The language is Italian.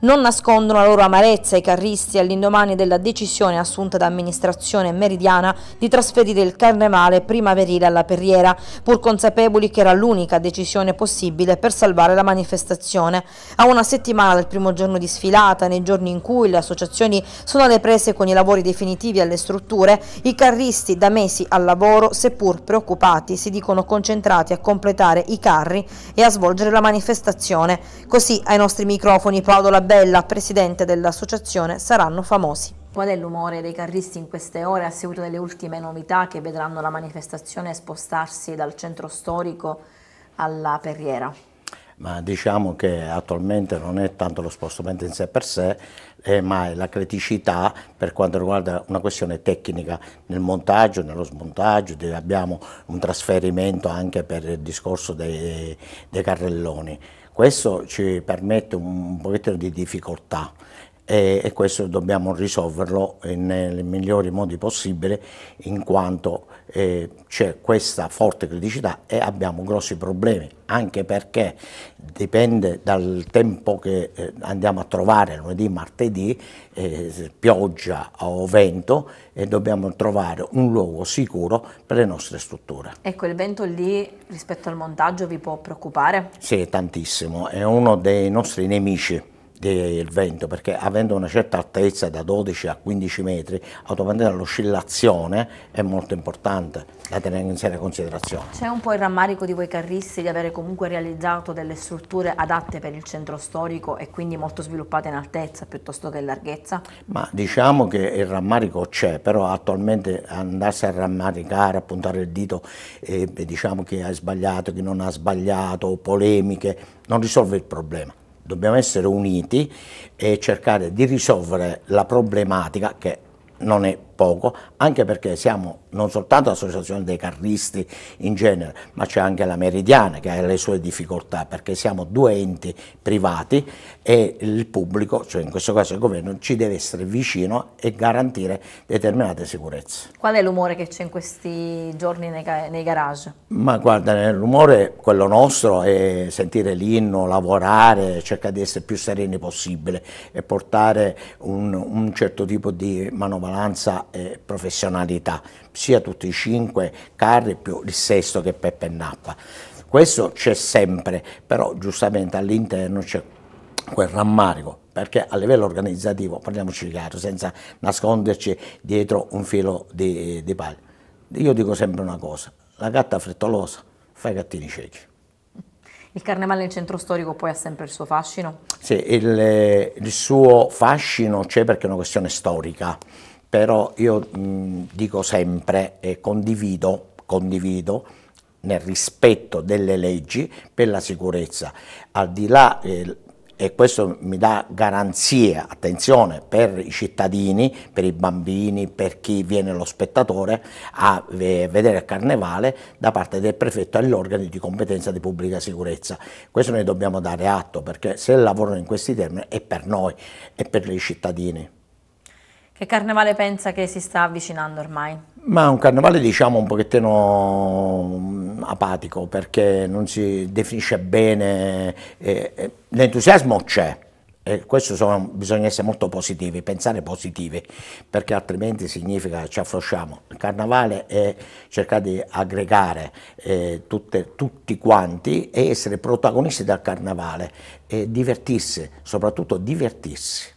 non nascondono la loro amarezza i carristi all'indomani della decisione assunta da amministrazione meridiana di trasferire il carnevale primaverile alla Perriera, pur consapevoli che era l'unica decisione possibile per salvare la manifestazione. A una settimana dal primo giorno di sfilata, nei giorni in cui le associazioni sono alle prese con i lavori definitivi alle strutture, i carristi da mesi al lavoro, seppur preoccupati, si dicono concentrati a completare i carri e a svolgere la manifestazione. Così ai nostri microfoni Paolo Labella Sardella, presidente dell'associazione, saranno famosi. Qual è l'umore dei carristi in queste ore a seguito delle ultime novità che vedranno la manifestazione spostarsi dal centro storico alla Perriera? Ma diciamo che attualmente non è tanto lo spostamento in sé per sé, eh, ma è la criticità per quanto riguarda una questione tecnica nel montaggio, nello smontaggio, abbiamo un trasferimento anche per il discorso dei, dei carrelloni. Questo ci permette un pochettino di difficoltà e, e questo dobbiamo risolverlo nei migliori modi possibili in quanto eh, c'è questa forte criticità e abbiamo grossi problemi anche perché dipende dal tempo che eh, andiamo a trovare lunedì, martedì, eh, pioggia o vento e dobbiamo trovare un luogo sicuro per le nostre strutture. Ecco, il vento lì rispetto al montaggio vi può preoccupare? Sì, tantissimo, è uno dei nostri nemici del vento perché avendo una certa altezza da 12 a 15 metri automaticamente l'oscillazione è molto importante da tenere in seria considerazione. C'è un po' il rammarico di voi carristi di avere comunque realizzato delle strutture adatte per il centro storico e quindi molto sviluppate in altezza piuttosto che in larghezza? Ma diciamo che il rammarico c'è però attualmente andarsi a rammaricare, a puntare il dito e eh, diciamo chi ha sbagliato, chi non ha sbagliato, polemiche non risolve il problema dobbiamo essere uniti e cercare di risolvere la problematica che non è poco, anche perché siamo non soltanto l'associazione dei carristi in genere, ma c'è anche la Meridiana che ha le sue difficoltà, perché siamo due enti privati e il pubblico, cioè in questo caso il governo, ci deve essere vicino e garantire determinate sicurezze. Qual è l'umore che c'è in questi giorni nei, nei garage? Ma guarda, l'umore, quello nostro, è sentire l'inno, lavorare, cercare di essere più sereni possibile e portare un, un certo tipo di manovalanza sua eh, professionalità, sia tutti i cinque carri più il sesto che Peppe Nappa. Questo c'è sempre, però giustamente all'interno c'è quel rammarico, perché a livello organizzativo, parliamoci chiaro, senza nasconderci dietro un filo di, di paglia. Io dico sempre una cosa, la gatta frettolosa fa i gattini ciechi. Il carnevale in centro storico poi ha sempre il suo fascino? Sì, il, il suo fascino c'è perché è una questione storica però io mh, dico sempre e condivido, condivido nel rispetto delle leggi per la sicurezza, al di là eh, e questo mi dà garanzie, attenzione, per i cittadini, per i bambini, per chi viene lo spettatore a vedere il carnevale da parte del prefetto e gli organi di competenza di pubblica sicurezza. Questo noi dobbiamo dare atto perché se lavorano in questi termini è per noi, è per i cittadini. Che carnevale pensa che si sta avvicinando ormai? Ma un carnevale diciamo un pochettino mm, apatico perché non si definisce bene, eh, eh, l'entusiasmo c'è, e questo sono, bisogna essere molto positivi, pensare positivi, perché altrimenti significa che ci affrosciamo. Il carnavale è cercare di aggregare eh, tutte, tutti quanti e essere protagonisti del carnavale, e divertirsi, soprattutto divertirsi.